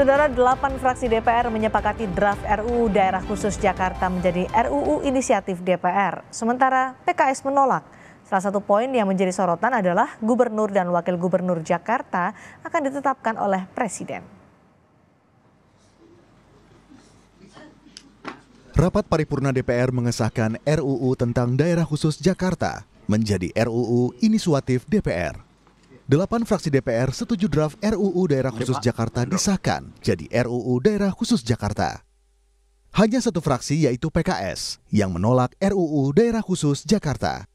Saudara delapan fraksi DPR menyepakati draft RUU Daerah Khusus Jakarta menjadi RUU inisiatif DPR. Sementara PKS menolak. Salah satu poin yang menjadi sorotan adalah gubernur dan wakil gubernur Jakarta akan ditetapkan oleh presiden. Rapat paripurna DPR mengesahkan RUU tentang Daerah Khusus Jakarta menjadi RUU inisiatif DPR. Delapan fraksi DPR setuju draft RUU Daerah Khusus Jakarta disahkan jadi RUU Daerah Khusus Jakarta. Hanya satu fraksi yaitu PKS yang menolak RUU Daerah Khusus Jakarta.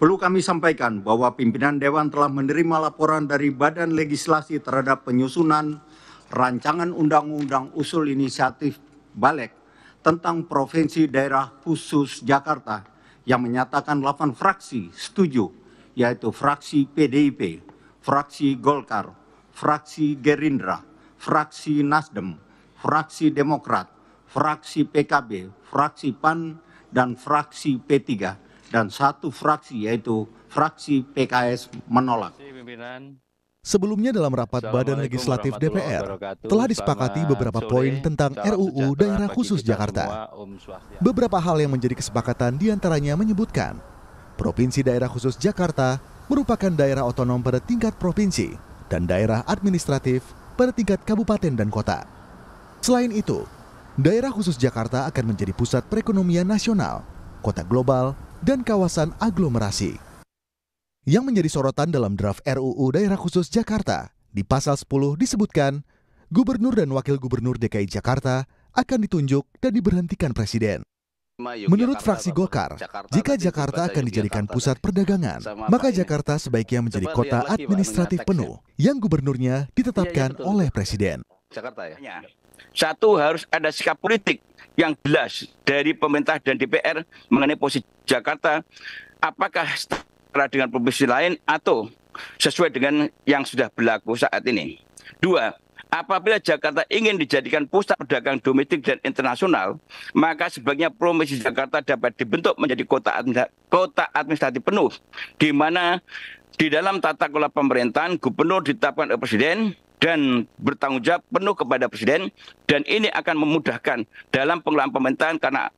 Perlu kami sampaikan bahwa pimpinan Dewan telah menerima laporan dari Badan Legislasi terhadap penyusunan rancangan undang-undang usul inisiatif Balek tentang Provinsi Daerah Khusus Jakarta yang menyatakan 8 fraksi setuju yaitu fraksi PDIP, fraksi Golkar, fraksi Gerindra, fraksi Nasdem, fraksi Demokrat, fraksi PKB, fraksi PAN, dan fraksi P3. Dan satu fraksi yaitu fraksi PKS menolak. Sebelumnya dalam rapat Badan Legislatif DPR telah disepakati beberapa poin tentang RUU Daerah Khusus Jakarta. Beberapa hal yang menjadi kesepakatan diantaranya menyebutkan Provinsi Daerah Khusus Jakarta merupakan daerah otonom pada tingkat provinsi dan daerah administratif pada tingkat kabupaten dan kota. Selain itu, daerah khusus Jakarta akan menjadi pusat perekonomian nasional, kota global, dan kawasan aglomerasi. Yang menjadi sorotan dalam draft RUU Daerah Khusus Jakarta di pasal 10 disebutkan, Gubernur dan Wakil Gubernur DKI Jakarta akan ditunjuk dan diberhentikan Presiden. Menurut fraksi Golkar, jika Jakarta akan dijadikan pusat perdagangan, maka Jakarta sebaiknya menjadi kota administratif penuh yang gubernurnya ditetapkan iya, iya, oleh presiden. Jakarta ya. Iya. Satu harus ada sikap politik yang jelas dari pemerintah dan DPR mengenai posisi Jakarta apakah setara dengan provinsi lain atau sesuai dengan yang sudah berlaku saat ini. Dua, Apabila Jakarta ingin dijadikan pusat pedagang domestik dan internasional, maka sebaiknya provinsi Jakarta dapat dibentuk menjadi kota kota administratif penuh di mana di dalam tata kelola pemerintahan gubernur ditetapkan oleh presiden dan bertanggung jawab penuh kepada presiden dan ini akan memudahkan dalam pengelolaan pemerintahan karena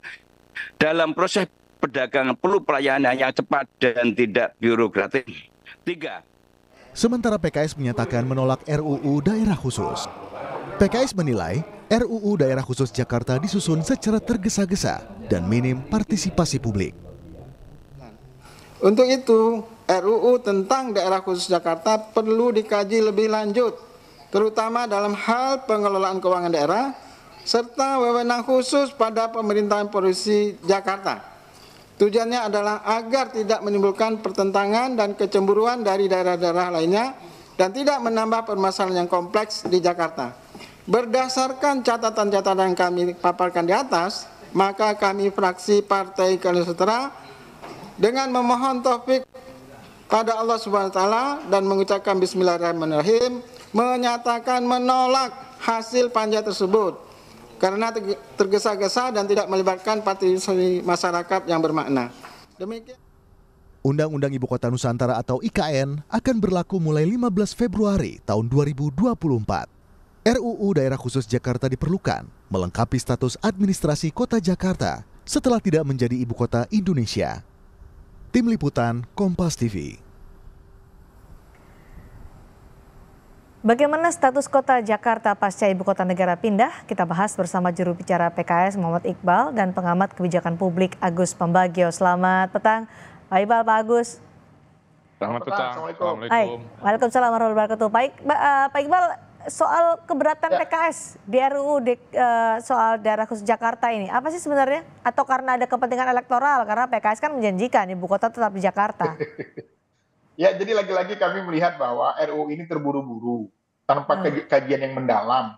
dalam proses perdagangan perlu pelayanan yang cepat dan tidak birokratis. Tiga, Sementara PKS menyatakan menolak RUU daerah khusus. PKS menilai RUU daerah khusus Jakarta disusun secara tergesa-gesa dan minim partisipasi publik. Untuk itu, RUU tentang daerah khusus Jakarta perlu dikaji lebih lanjut, terutama dalam hal pengelolaan keuangan daerah serta wewenang khusus pada pemerintahan provinsi Jakarta. Tujuannya adalah agar tidak menimbulkan pertentangan dan kecemburuan dari daerah-daerah lainnya dan tidak menambah permasalahan yang kompleks di Jakarta. Berdasarkan catatan-catatan yang kami paparkan di atas, maka kami fraksi Partai Keadilan dengan memohon taufik pada Allah Subhanahu wa taala dan mengucapkan bismillahirrahmanirrahim menyatakan menolak hasil panja tersebut karena tergesa-gesa dan tidak melibatkan partisipasi masyarakat yang bermakna. Demikian. Undang-Undang Ibu Kota Nusantara atau IKN akan berlaku mulai 15 Februari tahun 2024. RUU Daerah Khusus Jakarta diperlukan melengkapi status administrasi Kota Jakarta setelah tidak menjadi ibu kota Indonesia. Tim Liputan Kompas TV Bagaimana status kota Jakarta pasca ibu kota negara pindah? Kita bahas bersama juru bicara PKS Muhammad Iqbal dan pengamat kebijakan publik Agus Pembagio. Selamat petang, Pak Iqbal, Pak Agus. Selamat petang. Assalamualaikum. Hai. Waalaikumsalam warahmatullahi wabarakatuh. Pak Iqbal, eh, Pak Iqbal soal keberatan ya. PKS di RUU di, uh, soal daerah khusus Jakarta ini, apa sih sebenarnya? Atau karena ada kepentingan elektoral? Karena PKS kan menjanjikan ibu kota tetap di Jakarta. Ya, jadi lagi-lagi kami melihat bahwa RUU ini terburu-buru, tanpa hmm. kajian yang mendalam,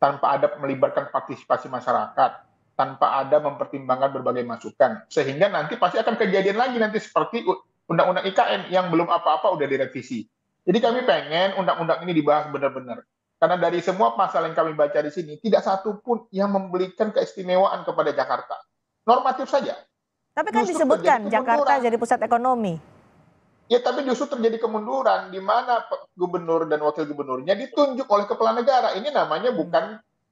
tanpa ada melibatkan partisipasi masyarakat, tanpa ada mempertimbangkan berbagai masukan. Sehingga nanti pasti akan kejadian lagi nanti seperti undang-undang IKN yang belum apa-apa udah direvisi. Jadi kami pengen undang-undang ini dibahas benar-benar. Karena dari semua pasal yang kami baca di sini, tidak satu pun yang memberikan keistimewaan kepada Jakarta. Normatif saja. Tapi kan Justru disebutkan Jakarta jadi pusat ekonomi. Ya tapi justru terjadi kemunduran di mana gubernur dan wakil gubernurnya ditunjuk oleh kepala negara. Ini namanya hmm. bukan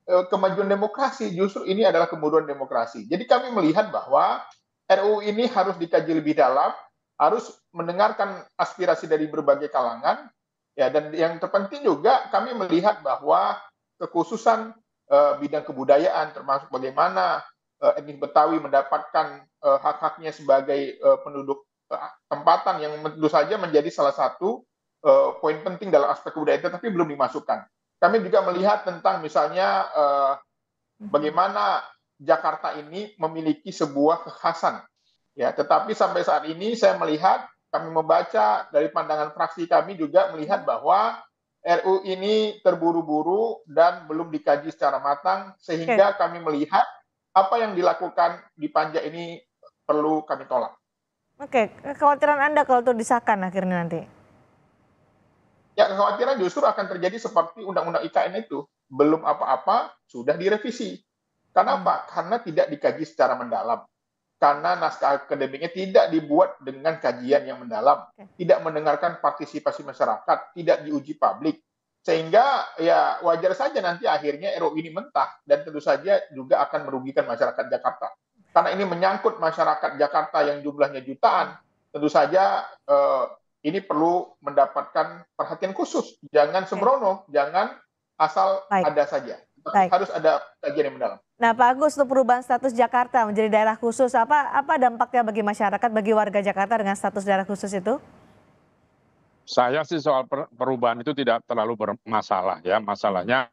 e, kemajuan demokrasi, justru ini adalah kemunduran demokrasi. Jadi kami melihat bahwa RU ini harus dikaji lebih dalam, harus mendengarkan aspirasi dari berbagai kalangan. Ya dan yang terpenting juga kami melihat bahwa kekhususan uh, bidang kebudayaan termasuk bagaimana uh, etnis Betawi mendapatkan hak-haknya sebagai penduduk tempatan yang tentu saja menjadi salah satu uh, poin penting dalam aspek kebudayaan tetapi belum dimasukkan. Kami juga melihat tentang misalnya uh, bagaimana Jakarta ini memiliki sebuah kekhasan. Ya, tetapi sampai saat ini saya melihat kami membaca dari pandangan fraksi kami juga melihat bahwa RU ini terburu-buru dan belum dikaji secara matang sehingga okay. kami melihat apa yang dilakukan di panja ini perlu kami tolak. Oke, kekhawatiran Anda kalau itu disahkan akhirnya nanti? Ya, kekhawatiran justru akan terjadi seperti Undang-Undang IKN itu. Belum apa-apa, sudah direvisi. Kenapa? Hmm. Karena tidak dikaji secara mendalam. Karena naskah akademiknya tidak dibuat dengan kajian yang mendalam, okay. tidak mendengarkan partisipasi masyarakat, tidak diuji publik. Sehingga ya wajar saja nanti akhirnya RU ini mentah dan tentu saja juga akan merugikan masyarakat Jakarta karena ini menyangkut masyarakat Jakarta yang jumlahnya jutaan, tentu saja eh, ini perlu mendapatkan perhatian khusus. Jangan sembrono, okay. jangan asal Baik. ada saja. Baik. Harus ada kajian yang mendalam. Nah, Pak Agus, untuk perubahan status Jakarta menjadi daerah khusus, apa apa dampaknya bagi masyarakat, bagi warga Jakarta dengan status daerah khusus itu? Saya sih soal perubahan itu tidak terlalu bermasalah ya. Masalahnya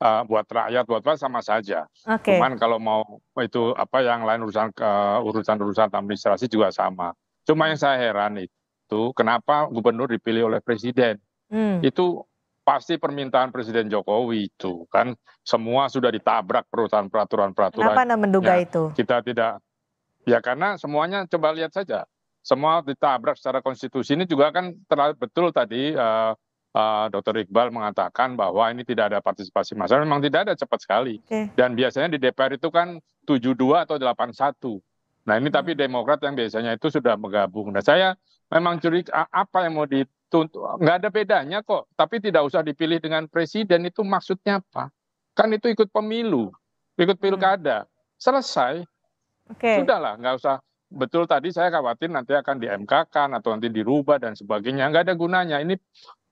uh, buat rakyat buat rakyat sama saja. Okay. Cuman kalau mau itu apa yang lain urusan uh, eh, urusan urusan administrasi juga sama. Cuma yang saya heran itu kenapa gubernur dipilih oleh presiden? Hmm. Itu pasti permintaan Presiden Jokowi itu kan semua sudah ditabrak perusahaan peraturan-peraturan. Kenapa Anda menduga ya, itu? Kita tidak ya karena semuanya coba lihat saja. Semua ditabrak secara konstitusi ini juga kan terlalu betul tadi uh, Eh, Dr. Iqbal mengatakan bahwa ini tidak ada partisipasi masyarakat, memang tidak ada cepat sekali. Okay. Dan biasanya di DPR itu kan 72 atau 81. Nah ini tapi hmm. Demokrat yang biasanya itu sudah bergabung. Nah saya memang curiga apa yang mau dituntut, nggak ada bedanya kok. Tapi tidak usah dipilih dengan presiden itu maksudnya apa? Kan itu ikut pemilu, ikut pilkada, hmm. selesai. Okay. Sudahlah, nggak usah betul tadi saya khawatir nanti akan di MK kan atau nanti dirubah dan sebagainya nggak ada gunanya ini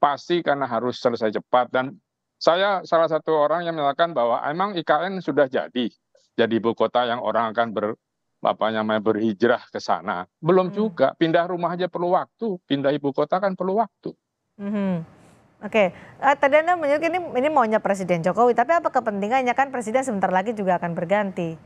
pasti karena harus selesai cepat dan saya salah satu orang yang menyatakan bahwa emang IKN sudah jadi jadi ibu kota yang orang akan ber apa namanya berhijrah ke sana. Belum hmm. juga pindah rumah aja perlu waktu, pindah ibu kota kan perlu waktu. Hmm. Oke, okay. uh, eh, tadi Anda menyebut ini ini maunya Presiden Jokowi, tapi apa kepentingannya kan Presiden sebentar lagi juga akan berganti.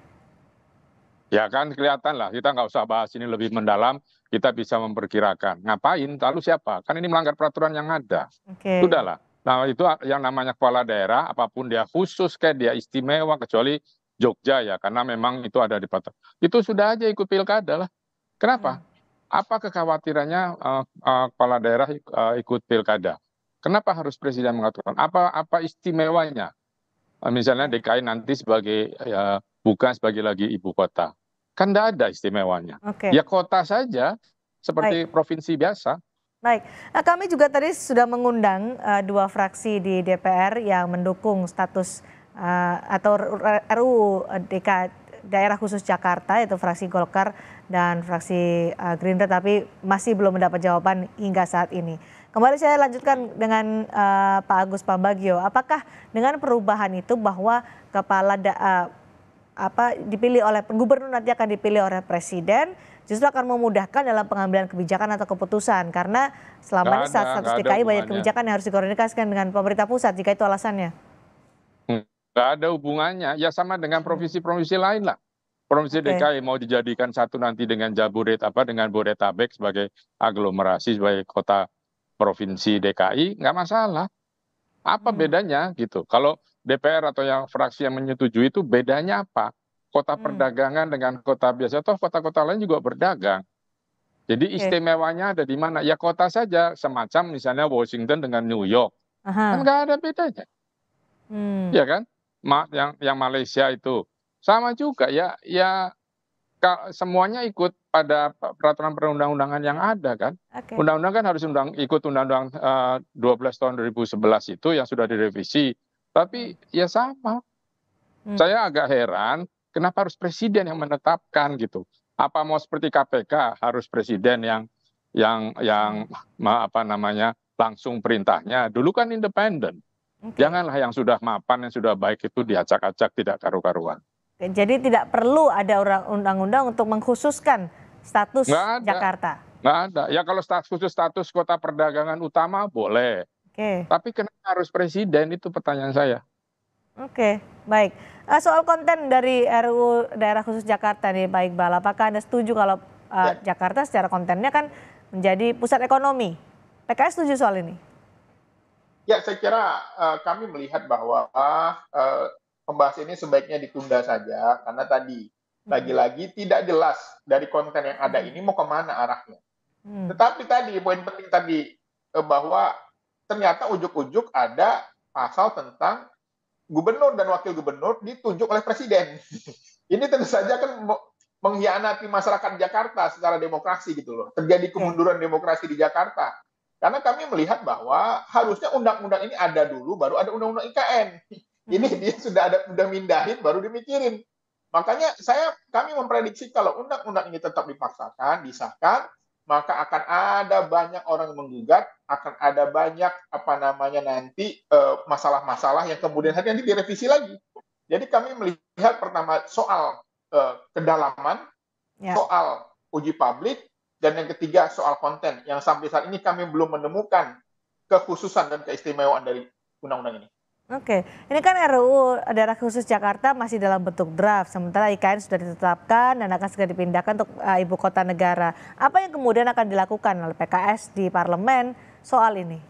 Ya kan kelihatan lah, kita nggak usah bahas ini lebih mendalam kita bisa memperkirakan ngapain lalu siapa kan ini melanggar peraturan yang ada okay. sudahlah nah itu yang namanya kepala daerah apapun dia khusus kayak dia istimewa kecuali Jogja ya karena memang itu ada di peraturan itu sudah aja ikut pilkada lah kenapa hmm. apa kekhawatirannya uh, uh, kepala daerah uh, ikut pilkada kenapa harus presiden mengaturkan apa apa istimewanya uh, misalnya DKI nanti sebagai uh, bukan sebagai lagi ibu kota Kan tidak ada istimewanya. Okay. Ya kota saja, seperti Baik. provinsi biasa. Baik, nah, kami juga tadi sudah mengundang uh, dua fraksi di DPR yang mendukung status uh, atau RUU DK daerah khusus Jakarta yaitu fraksi Golkar dan fraksi uh, Gerindra tapi masih belum mendapat jawaban hingga saat ini. Kembali saya lanjutkan dengan uh, Pak Agus Pambagio. Apakah dengan perubahan itu bahwa kepala da, uh, apa dipilih oleh gubernur nanti akan dipilih oleh presiden justru akan memudahkan dalam pengambilan kebijakan atau keputusan karena selama ini saat status DKI banyak kebijakan yang harus dikoordinasikan dengan pemerintah pusat jika itu alasannya. Tidak ada hubungannya, ya sama dengan provinsi-provinsi lain lah. Provinsi okay. DKI mau dijadikan satu nanti dengan Jaburet apa dengan Boretabek sebagai aglomerasi sebagai kota provinsi DKI nggak masalah. Apa hmm. bedanya gitu? Kalau DPR atau yang fraksi yang menyetujui itu bedanya apa? Kota hmm. perdagangan dengan kota biasa, atau kota-kota lain juga berdagang. Jadi okay. istimewanya ada di mana? Ya kota saja, semacam misalnya Washington dengan New York, Aha. kan nggak ada bedanya, hmm. ya kan? Ma yang yang Malaysia itu sama juga ya, ya semuanya ikut pada peraturan perundang-undangan yang ada kan. undang Undang-undang kan harus undang ikut undang-undang uh, eh, 12 tahun 2011 itu yang sudah direvisi tapi hmm. ya sama. Hmm. Saya agak heran kenapa harus presiden yang menetapkan gitu. Apa mau seperti KPK harus presiden yang yang yang hmm. apa namanya langsung perintahnya. Dulu kan independen. Okay. Janganlah yang sudah mapan yang sudah baik itu diacak-acak tidak karu-karuan. Jadi tidak perlu ada undang-undang untuk mengkhususkan status Nggak Jakarta. Nggak ada. Ya kalau status khusus status kota perdagangan utama boleh Okay. Tapi kenapa harus presiden itu pertanyaan saya. Oke, okay, baik. Eh, soal konten dari RU Daerah Khusus Jakarta nih, baik Iqbal, apakah Anda setuju kalau uh, ya. Jakarta secara kontennya kan menjadi pusat ekonomi? PKS setuju soal ini? Ya, saya kira uh, kami melihat bahwa uh, pembahasan ini sebaiknya ditunda saja, karena tadi hmm. lagi-lagi tidak jelas dari konten yang ada hmm. ini mau kemana arahnya. Hmm. Tetapi tadi poin penting tadi bahwa ternyata ujuk-ujuk ada pasal tentang gubernur dan wakil gubernur ditunjuk oleh presiden. Ini tentu saja kan mengkhianati masyarakat Jakarta secara demokrasi gitu loh. Terjadi ya. kemunduran demokrasi di Jakarta. Karena kami melihat bahwa harusnya undang-undang ini ada dulu, baru ada undang-undang IKN. Hmm. Ini dia sudah ada udah mindahin, baru dimikirin. Makanya saya kami memprediksi kalau undang-undang ini tetap dipaksakan, disahkan, maka akan ada banyak orang yang menggugat, akan ada banyak apa namanya nanti eh, masalah-masalah yang kemudian hari nanti direvisi lagi. Jadi kami melihat pertama soal eh, kedalaman, ya. soal uji publik, dan yang ketiga soal konten yang sampai saat ini kami belum menemukan kekhususan dan keistimewaan dari undang-undang ini. Oke, ini kan RUU daerah khusus Jakarta masih dalam bentuk draft, sementara IKN sudah ditetapkan dan akan segera dipindahkan untuk uh, ibu kota negara. Apa yang kemudian akan dilakukan oleh PKS di parlemen soal ini?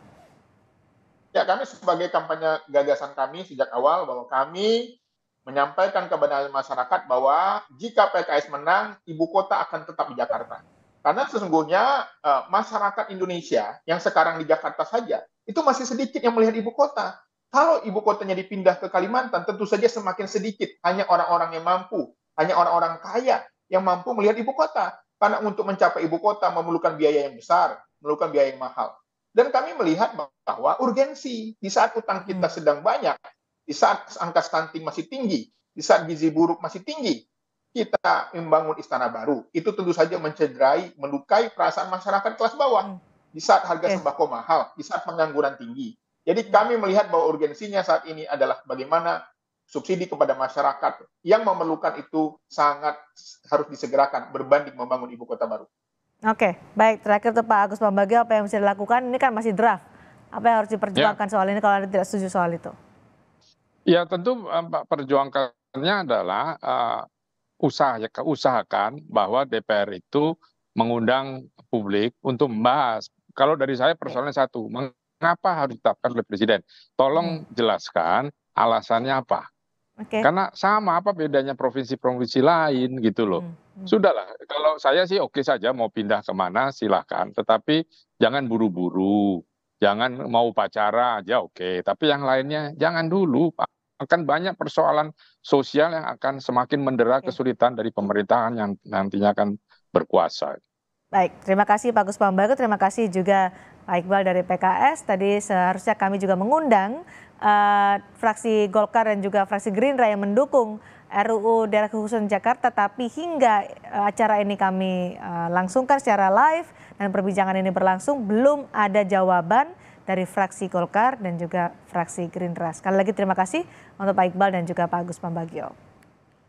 Ya, kami sebagai kampanye gagasan kami sejak awal bahwa kami menyampaikan kebenaran masyarakat bahwa jika PKS menang, ibu kota akan tetap di Jakarta. Karena sesungguhnya uh, masyarakat Indonesia yang sekarang di Jakarta saja itu masih sedikit yang melihat ibu kota kalau ibu kotanya dipindah ke Kalimantan, tentu saja semakin sedikit. Hanya orang-orang yang mampu, hanya orang-orang kaya yang mampu melihat ibu kota. Karena untuk mencapai ibu kota memerlukan biaya yang besar, memerlukan biaya yang mahal. Dan kami melihat bahwa urgensi di saat utang kita hmm. sedang banyak, di saat angka stunting masih tinggi, di saat gizi buruk masih tinggi, kita membangun istana baru. Itu tentu saja mencederai, melukai perasaan masyarakat kelas bawah. Hmm. Di saat harga sembako mahal, di saat pengangguran tinggi, jadi kami melihat bahwa urgensinya saat ini adalah bagaimana subsidi kepada masyarakat yang memerlukan itu sangat harus disegerakan berbanding membangun ibu kota baru. Oke, baik. Terakhir tuh Pak Agus Pambagio, apa yang bisa dilakukan? Ini kan masih draft. Apa yang harus diperjuangkan ya. soal ini kalau Anda tidak setuju soal itu? Ya tentu eh, perjuangkannya adalah uh, usaha usahakan bahwa DPR itu mengundang publik untuk membahas. Kalau dari saya persoalannya satu, Kenapa harus ditetapkan oleh presiden? Tolong hmm. jelaskan alasannya apa. Okay. Karena sama apa bedanya provinsi-provinsi lain gitu loh. Hmm. Hmm. Sudahlah, kalau saya sih oke saja mau pindah kemana silahkan. Tetapi jangan buru-buru, jangan mau pacara aja oke. Tapi yang lainnya jangan dulu Pak akan banyak persoalan sosial yang akan semakin mendera kesulitan dari pemerintahan yang nantinya akan berkuasa. Baik, terima kasih Pak Gus terima kasih juga Pak Iqbal dari PKS. Tadi seharusnya kami juga mengundang uh, fraksi Golkar dan juga fraksi Gerindra yang mendukung RUU Daerah Khusus Jakarta. Tapi hingga uh, acara ini kami uh, langsungkan secara live dan perbincangan ini berlangsung, belum ada jawaban dari fraksi Golkar dan juga fraksi Gerindra. Sekali lagi terima kasih untuk Pak Iqbal dan juga Pak Agus Pambagio.